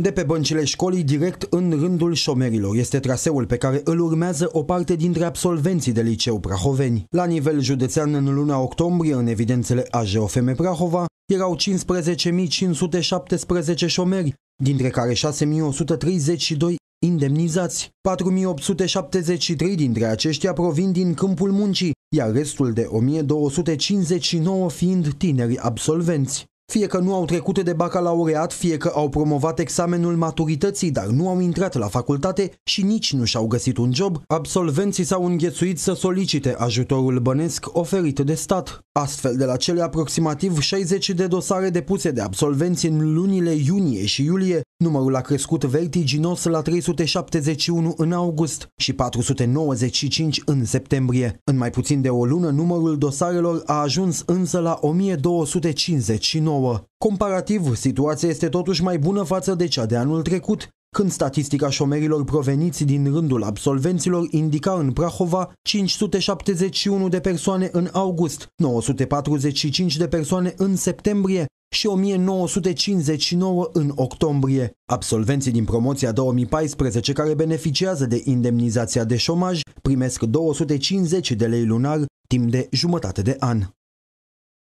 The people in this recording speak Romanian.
De pe băncile școlii direct în rândul șomerilor este traseul pe care îl urmează o parte dintre absolvenții de liceu prahoveni. La nivel județean în luna octombrie, în evidențele AJOFM Prahova, erau 15.517 șomeri, dintre care 6.132 indemnizați. 4.873 dintre aceștia provin din câmpul muncii, iar restul de 1.259 fiind tineri absolvenți. Fie că nu au trecut de bacalaureat, fie că au promovat examenul maturității, dar nu au intrat la facultate și nici nu și-au găsit un job, absolvenții s-au înghețuit să solicite ajutorul bănesc oferit de stat. Astfel, de la cele aproximativ 60 de dosare depuse de absolvenți în lunile iunie și iulie, Numărul a crescut vertiginos la 371 în august și 495 în septembrie. În mai puțin de o lună, numărul dosarelor a ajuns însă la 1259. Comparativ, situația este totuși mai bună față de cea de anul trecut, când statistica șomerilor proveniți din rândul absolvenților indica în Prahova 571 de persoane în august, 945 de persoane în septembrie și 1959 în octombrie. Absolvenții din promoția 2014 care beneficiază de indemnizația de șomaj primesc 250 de lei lunar timp de jumătate de an.